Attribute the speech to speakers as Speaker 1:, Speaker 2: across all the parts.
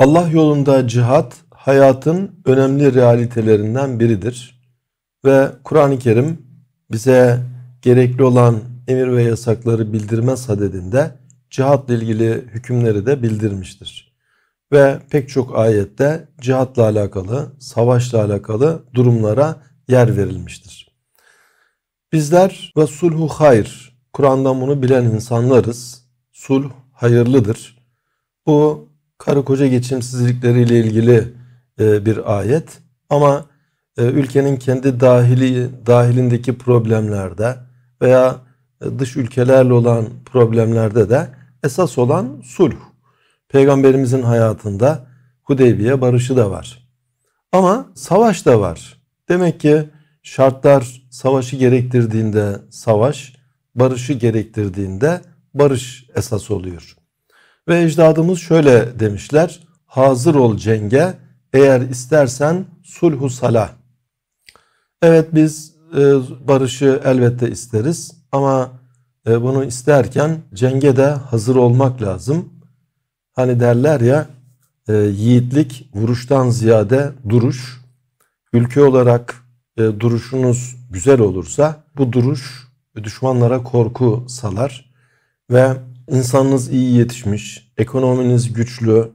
Speaker 1: Allah yolunda cihat hayatın önemli realitelerinden biridir. Ve Kur'an-ı Kerim bize gerekli olan emir ve yasakları bildirmez hadedinde cihatla ilgili hükümleri de bildirmiştir. Ve pek çok ayette cihatla alakalı, savaşla alakalı durumlara yer verilmiştir. Bizler ve sulhu hayır, Kur'an'dan bunu bilen insanlarız. Sulh hayırlıdır. Bu karı koca geçimsizlikleriyle ilgili e, bir ayet. Ama e, ülkenin kendi dahili dahilindeki problemlerde veya e, dış ülkelerle olan problemlerde de esas olan sulh. Peygamberimizin hayatında Hudeybiye barışı da var. Ama savaş da var. Demek ki şartlar savaşı gerektirdiğinde savaş, barışı gerektirdiğinde barış esas oluyor. Ve ecdadımız şöyle demişler. Hazır ol cenge eğer istersen sulhu salah. Evet biz e, barışı elbette isteriz ama e, bunu isterken cenge de hazır olmak lazım. Hani derler ya e, yiğitlik vuruştan ziyade duruş. Ülke olarak e, duruşunuz güzel olursa bu duruş düşmanlara korku salar ve insanınız iyi yetişmiş, ekonominiz güçlü,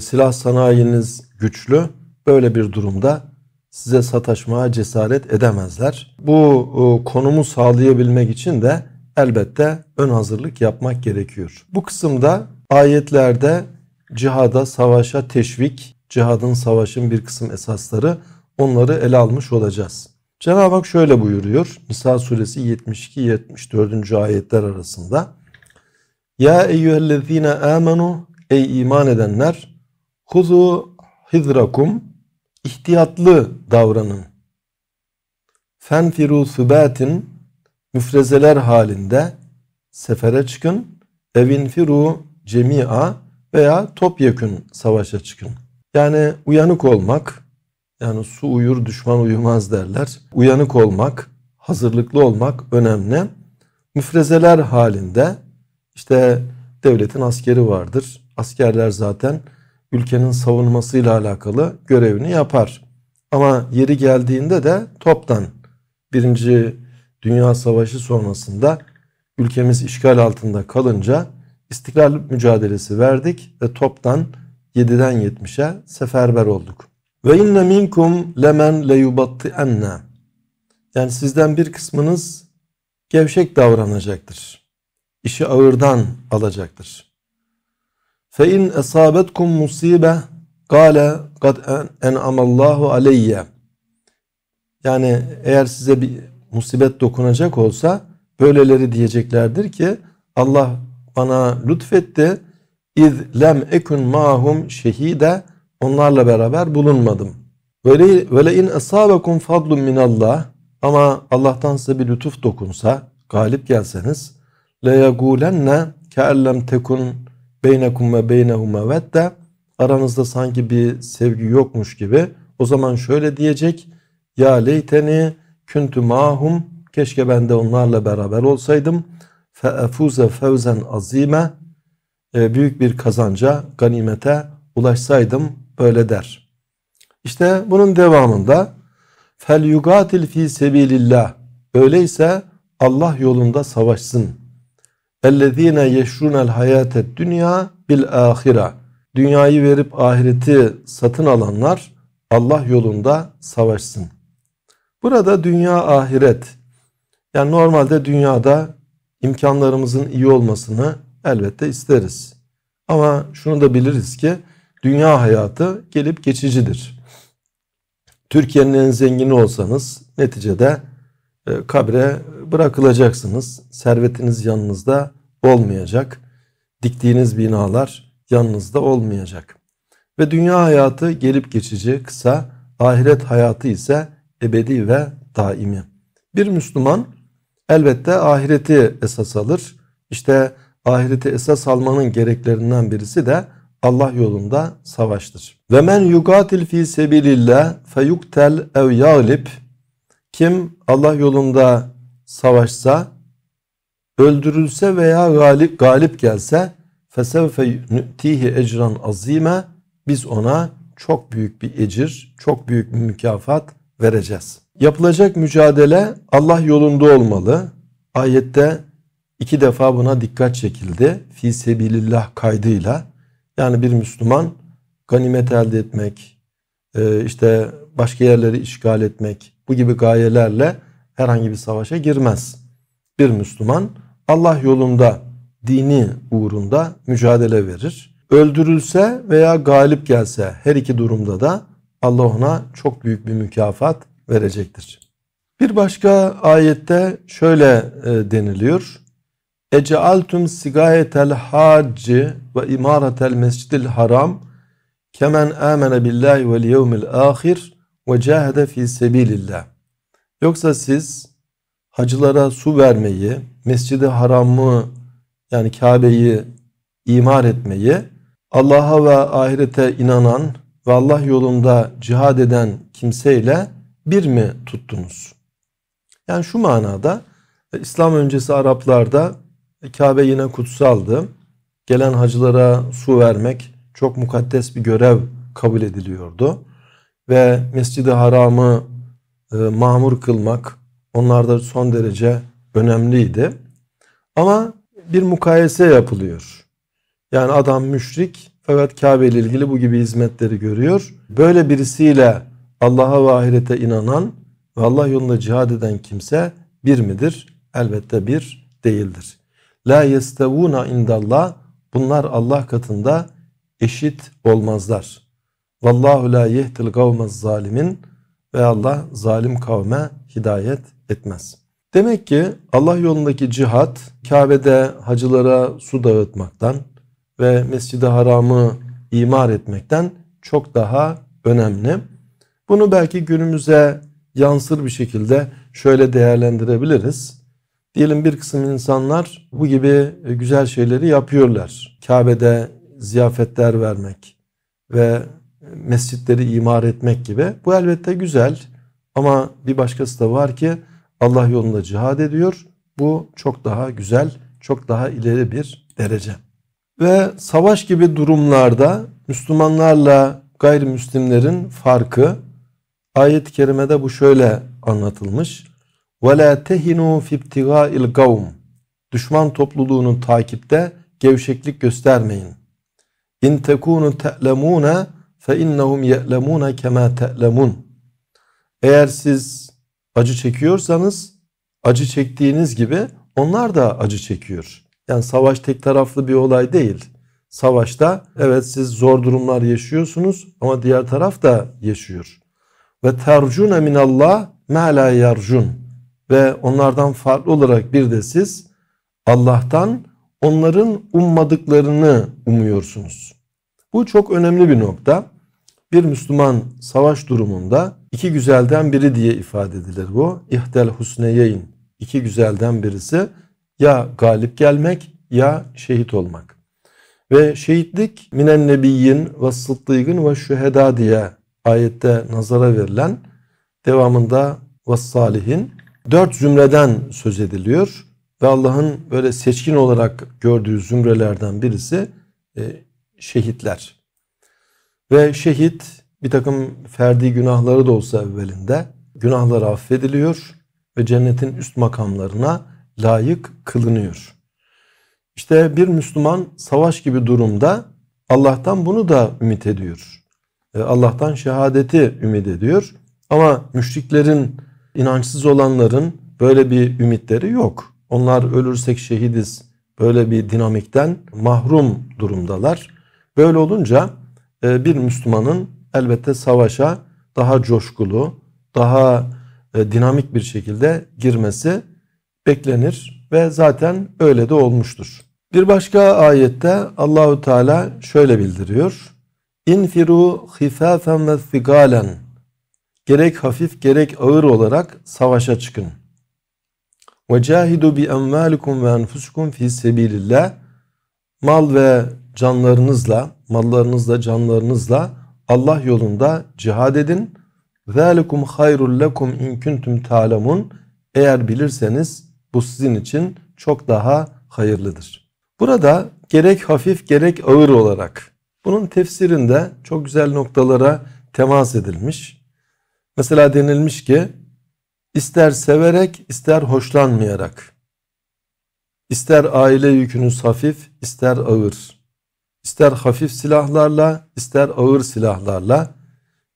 Speaker 1: silah sanayiniz güçlü. Böyle bir durumda size sataşmaya cesaret edemezler. Bu e, konumu sağlayabilmek için de elbette ön hazırlık yapmak gerekiyor. Bu kısımda ayetlerde cihada, savaşa teşvik, cihadın, savaşın bir kısım esasları onları ele almış olacağız. Cenab-ı Hak şöyle buyuruyor. Nisa suresi 72-74. ayetler arasında. Ya eyyühellezine amenu ey iman edenler huzu hizrakum ihtiyatlı davranın. Fenfiru sübatin müfrezeler halinde sefere çıkın. Evinfiru cemi'a veya topyekün savaşa çıkın. Yani uyanık olmak, yani su uyur düşman uyumaz derler. Uyanık olmak, hazırlıklı olmak önemli. Müfrezeler halinde işte devletin askeri vardır. Askerler zaten ülkenin savunmasıyla alakalı görevini yapar. Ama yeri geldiğinde de toptan Birinci Dünya Savaşı sonrasında ülkemiz işgal altında kalınca istiklal mücadelesi verdik ve toptan 7'den 70'e seferber olduk. Ve inne minkum lemen leyubatti enne. Yani sizden bir kısmınız gevşek davranacaktır işi ağırdan alacaktır. Fe in esabetkum musibe gale kad enamallahu aleyye. Yani eğer size bir musibet dokunacak olsa böyleleri diyeceklerdir ki Allah bana lütfetti. İz lem ekun mahum şehide onlarla beraber bulunmadım. Ve le in esabekum fadlun minallah ama Allah'tan size bir lütuf dokunsa, galip gelseniz لَيَقُولَنَّ كَاَلَّمْ tekun beynekum ve beynehu mevedde aranızda sanki bir sevgi yokmuş gibi o zaman şöyle diyecek ya leyteni küntü mahum keşke ben de onlarla beraber olsaydım feefuze fevzen azime e, büyük bir kazanca ganimete ulaşsaydım böyle der. İşte bunun devamında fel yugatil fi sebilillah öyleyse Allah yolunda savaşsın اَلَّذ۪ينَ يَشْرُونَ الْحَيَاتَ bil بِالْآخِرَةِ Dünyayı verip ahireti satın alanlar Allah yolunda savaşsın. Burada dünya ahiret. Yani normalde dünyada imkanlarımızın iyi olmasını elbette isteriz. Ama şunu da biliriz ki dünya hayatı gelip geçicidir. Türkiye'nin en zengini olsanız neticede e, kabre bırakılacaksınız. Servetiniz yanınızda olmayacak. Diktiğiniz binalar yanınızda olmayacak. Ve dünya hayatı gelip geçici, kısa, ahiret hayatı ise ebedi ve daimi. Bir Müslüman elbette ahireti esas alır. İşte ahireti esas almanın gereklerinden birisi de Allah yolunda savaştır. Ve men yugatil fi sebilillah feyuktel ev yağlib kim Allah yolunda savaşsa, öldürülse veya galip galip gelse fesevfe nü'tihi ecran azime biz ona çok büyük bir ecir, çok büyük bir mükafat vereceğiz. Yapılacak mücadele Allah yolunda olmalı. Ayette iki defa buna dikkat çekildi. Fi sebilillah kaydıyla. Yani bir Müslüman ganimet elde etmek, e, işte başka yerleri işgal etmek bu gibi gayelerle herhangi bir savaşa girmez. Bir Müslüman Allah yolunda dini uğrunda mücadele verir. Öldürülse veya galip gelse her iki durumda da Allah ona çok büyük bir mükafat verecektir. Bir başka ayette şöyle e, deniliyor. Ecealtum sigayetel hacci ve imaratel mescidil haram kemen amene billahi vel yevmil ahir ve cahede fi sebilillah. Yoksa siz hacılara su vermeyi, Mescidi Haram'ı yani Kabe'yi imar etmeyi, Allah'a ve ahirete inanan ve Allah yolunda cihad eden kimseyle bir mi tuttunuz? Yani şu manada e, İslam öncesi Araplarda e, Kabe yine kutsaldı. Gelen hacılara su vermek çok mukaddes bir görev kabul ediliyordu. Ve Mescid-i Haram'ı e, mamur kılmak onlarda son derece önemliydi. Ama bir mukayese yapılıyor. Yani adam müşrik fakat Kabe ile ilgili bu gibi hizmetleri görüyor. Böyle birisiyle Allah'a ve ahirete inanan ve Allah yolunda cihad eden kimse bir midir? Elbette bir değildir. La yestevuna indallah bunlar Allah katında eşit olmazlar. Vallahu la yehtil kavmez zalimin ve Allah zalim kavme hidayet etmez. Demek ki Allah yolundaki cihat Kabe'de hacılara su dağıtmaktan ve Mescid-i Haram'ı imar etmekten çok daha önemli. Bunu belki günümüze yansır bir şekilde şöyle değerlendirebiliriz. Diyelim bir kısım insanlar bu gibi güzel şeyleri yapıyorlar. Kabe'de ziyafetler vermek ve mescitleri imar etmek gibi. Bu elbette güzel ama bir başkası da var ki Allah yolunda cihad ediyor. Bu çok daha güzel, çok daha ileri bir derece. Ve savaş gibi durumlarda Müslümanlarla gayrimüslimlerin farkı ayet-i kerimede bu şöyle anlatılmış. وَلَا تَهِنُوا فِي ابْتِغَاءِ الْقَوْمِ Düşman topluluğunun takipte gevşeklik göstermeyin. اِنْ تَكُونُ تَأْلَمُونَ فَاِنَّهُمْ يَأْلَمُونَ كَمَا تَأْلَمُونَ Eğer siz acı çekiyorsanız acı çektiğiniz gibi onlar da acı çekiyor. Yani savaş tek taraflı bir olay değil. Savaşta evet siz zor durumlar yaşıyorsunuz ama diğer taraf da yaşıyor. Ve tercun min Allah ma yarjun ve onlardan farklı olarak bir de siz Allah'tan onların ummadıklarını umuyorsunuz. Bu çok önemli bir nokta. Bir Müslüman savaş durumunda iki güzelden biri diye ifade edilir bu. İhdel husneyeyn. iki güzelden birisi ya galip gelmek ya şehit olmak. Ve şehitlik minen nebiyyin ve sıddıkın ve şüheda diye ayette nazara verilen devamında ve salihin dört zümreden söz ediliyor. Ve Allah'ın böyle seçkin olarak gördüğü zümrelerden birisi e, şehitler. Ve şehit bir takım ferdi günahları da olsa evvelinde günahlar affediliyor ve cennetin üst makamlarına layık kılınıyor. İşte bir Müslüman savaş gibi durumda Allah'tan bunu da ümit ediyor. E, Allah'tan şehadeti ümit ediyor. Ama müşriklerin, inançsız olanların böyle bir ümitleri yok. Onlar ölürsek şehidiz böyle bir dinamikten mahrum durumdalar. Böyle olunca ee, bir Müslümanın elbette savaşa daha coşkulu, daha e, dinamik bir şekilde girmesi beklenir ve zaten öyle de olmuştur. Bir başka ayette Allahu Teala şöyle bildiriyor. İnfiru hifafen ve thigalen. Gerek hafif gerek ağır olarak savaşa çıkın. Ve cahidu bi emvalikum ve enfusukum fi sebilillah. Mal ve canlarınızla mallarınızla, canlarınızla Allah yolunda cihad edin. ذَٰلِكُمْ خَيْرٌ لَكُمْ اِنْ كُنْتُمْ تَعْلَمُونَ Eğer bilirseniz bu sizin için çok daha hayırlıdır. Burada gerek hafif gerek ağır olarak bunun tefsirinde çok güzel noktalara temas edilmiş. Mesela denilmiş ki ister severek ister hoşlanmayarak ister aile yükünüz hafif ister ağır ister hafif silahlarla, ister ağır silahlarla,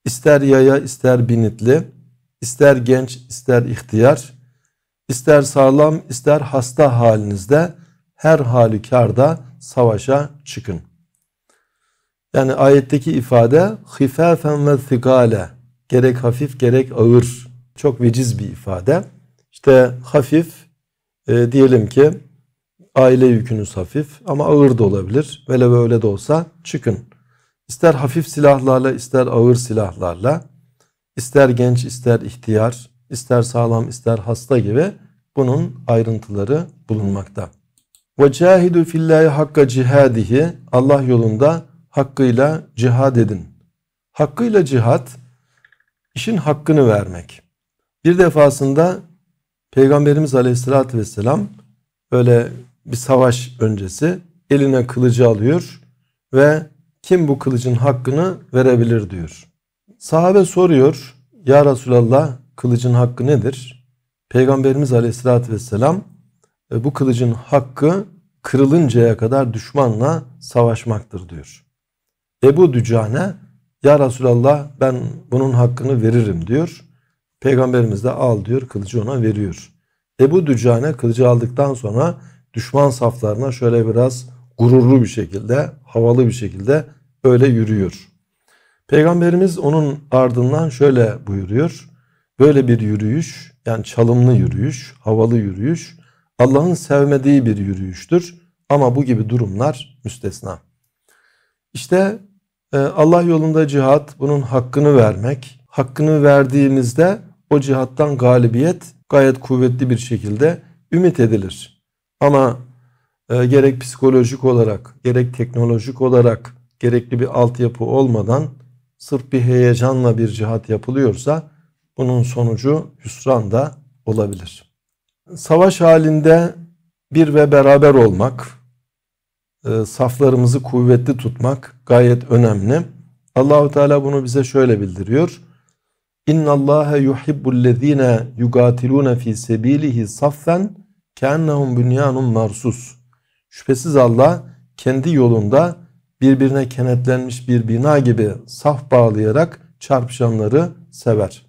Speaker 1: ister yaya, ister binitli, ister genç, ister ihtiyar, ister sağlam, ister hasta halinizde her halükarda savaşa çıkın. Yani ayetteki ifade hifâfen ve thikâle gerek hafif gerek ağır çok veciz bir ifade. İşte hafif e, diyelim ki Aile yükünüz hafif ama ağır da olabilir. Vele ve öyle de olsa çıkın. İster hafif silahlarla ister ağır silahlarla, ister genç ister ihtiyar, ister sağlam ister hasta gibi bunun ayrıntıları bulunmakta. وَجَاهِدُ فِي اللّٰهِ حَقَّ جِهَادِهِ Allah yolunda hakkıyla cihad edin. Hakkıyla cihad, işin hakkını vermek. Bir defasında Peygamberimiz Aleyhisselatü vesselam öyle bir savaş öncesi eline kılıcı alıyor ve kim bu kılıcın hakkını verebilir diyor. Sahabe soruyor ya Resulallah kılıcın hakkı nedir? Peygamberimiz aleyhissalatü vesselam e, bu kılıcın hakkı kırılıncaya kadar düşmanla savaşmaktır diyor. Ebu Dücane ya Resulallah ben bunun hakkını veririm diyor. Peygamberimiz de al diyor kılıcı ona veriyor. Ebu Dücane kılıcı aldıktan sonra düşman saflarına şöyle biraz gururlu bir şekilde, havalı bir şekilde böyle yürüyor. Peygamberimiz onun ardından şöyle buyuruyor. Böyle bir yürüyüş yani çalımlı yürüyüş, havalı yürüyüş Allah'ın sevmediği bir yürüyüştür. Ama bu gibi durumlar müstesna. İşte e, Allah yolunda cihat bunun hakkını vermek. Hakkını verdiğimizde o cihattan galibiyet gayet kuvvetli bir şekilde ümit edilir. Ama e, gerek psikolojik olarak gerek teknolojik olarak gerekli bir altyapı olmadan sırf bir heyecanla bir cihat yapılıyorsa bunun sonucu hüsran da olabilir. Savaş halinde bir ve beraber olmak, e, saflarımızı kuvvetli tutmak gayet önemli. Allahu Teala bunu bize şöyle bildiriyor. İnna Allaha yuhibbul lezine yugatiluna fi sabilihi saffen Kânnehum bünyanun marsus. Şüphesiz Allah kendi yolunda birbirine kenetlenmiş bir bina gibi saf bağlayarak çarpışanları sever.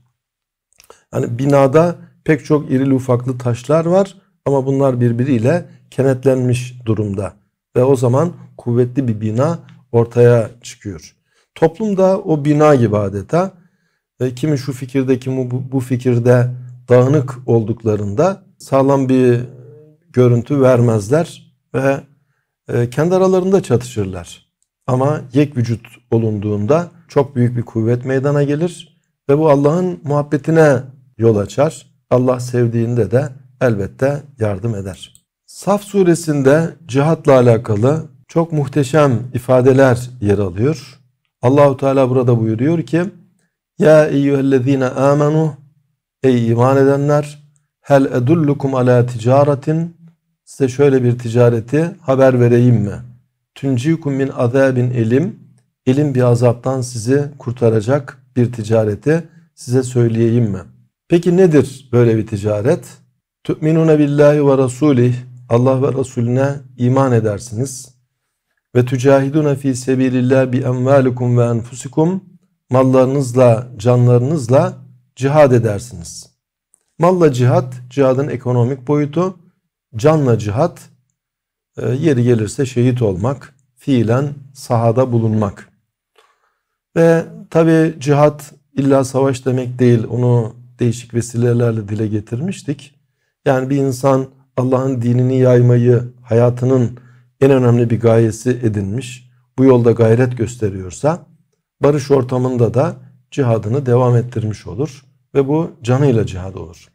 Speaker 1: Hani binada pek çok irili ufaklı taşlar var ama bunlar birbiriyle kenetlenmiş durumda. Ve o zaman kuvvetli bir bina ortaya çıkıyor. Toplumda o bina gibi adeta e, kimi şu fikirde kimi bu, bu fikirde dağınık olduklarında sağlam bir görüntü vermezler ve e, kendi aralarında çatışırlar. Ama yek vücut olunduğunda çok büyük bir kuvvet meydana gelir ve bu Allah'ın muhabbetine yol açar. Allah sevdiğinde de elbette yardım eder. Saf suresinde cihatla alakalı çok muhteşem ifadeler yer alıyor. Allahu Teala burada buyuruyor ki: "Ya eyyühellezine amenu ey iman edenler hel edullukum ala ticaretin size şöyle bir ticareti haber vereyim mi? Tüncikum min azabin elim. Elim bir azaptan sizi kurtaracak bir ticareti size söyleyeyim mi? Peki nedir böyle bir ticaret? Tü'minune billahi ve rasulih. Allah ve Resulüne iman edersiniz. Ve tücahidune fi sebilillah bi emvalikum ve enfusikum. Mallarınızla, canlarınızla cihad edersiniz. Malla cihat, cihadın ekonomik boyutu canla cihat, e, yeri gelirse şehit olmak, fiilen sahada bulunmak. Ve tabi cihat illa savaş demek değil, onu değişik vesilelerle dile getirmiştik. Yani bir insan Allah'ın dinini yaymayı hayatının en önemli bir gayesi edinmiş, bu yolda gayret gösteriyorsa, barış ortamında da cihadını devam ettirmiş olur ve bu canıyla cihad olur.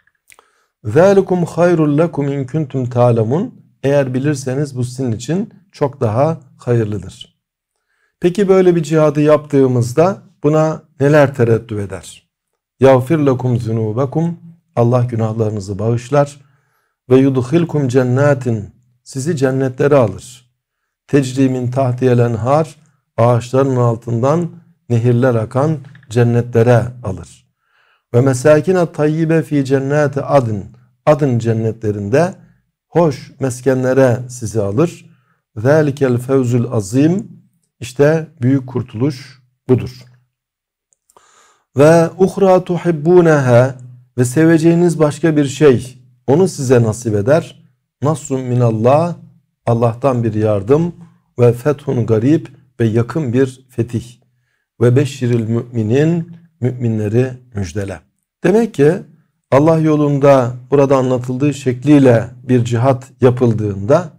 Speaker 1: ذَٰلِكُمْ خَيْرٌ لَكُمْ اِنْ كُنْتُمْ تَعْلَمُونَ Eğer bilirseniz bu sizin için çok daha hayırlıdır. Peki böyle bir cihadı yaptığımızda buna neler tereddüt eder? يَغْفِرْ لَكُمْ ذُنُوبَكُمْ Allah günahlarınızı bağışlar. ve وَيُدْخِلْكُمْ cennetin Sizi cennetlere alır. Tecrimin tahtiyelen har Ağaçların altından nehirler akan cennetlere alır. Ve mesakine tayyibe fi cenneti adın adın cennetlerinde hoş meskenlere sizi alır. Zalikel fevzül azim işte büyük kurtuluş budur. Ve uhra tuhibbunaha ve seveceğiniz başka bir şey onu size nasip eder. Nasrun minallah Allah'tan bir yardım ve fethun garip ve yakın bir fetih ve beşiril müminin müminleri müjdele. Demek ki Allah yolunda burada anlatıldığı şekliyle bir cihat yapıldığında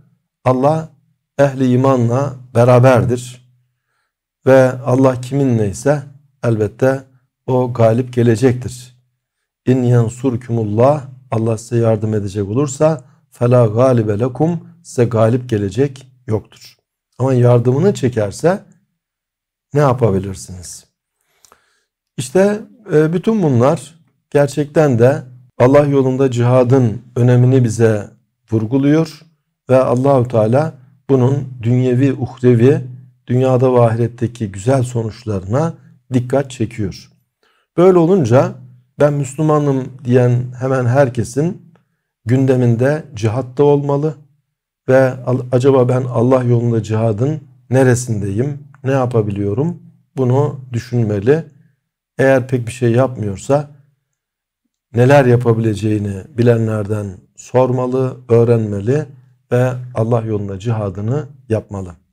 Speaker 1: Allah ehli imanla beraberdir. Ve Allah kiminle ise elbette o galip gelecektir. İn yansurkumullah Allah size yardım edecek olursa fela galibe lekum size galip gelecek yoktur. Ama yardımını çekerse ne yapabilirsiniz? İşte e, bütün bunlar gerçekten de Allah yolunda cihadın önemini bize vurguluyor ve Allahu Teala bunun dünyevi, uhrevi, dünyada ve ahiretteki güzel sonuçlarına dikkat çekiyor. Böyle olunca ben Müslümanım diyen hemen herkesin gündeminde cihatta olmalı ve acaba ben Allah yolunda cihadın neresindeyim, ne yapabiliyorum bunu düşünmeli. Eğer pek bir şey yapmıyorsa neler yapabileceğini bilenlerden sormalı, öğrenmeli ve Allah yoluna cihadını yapmalı.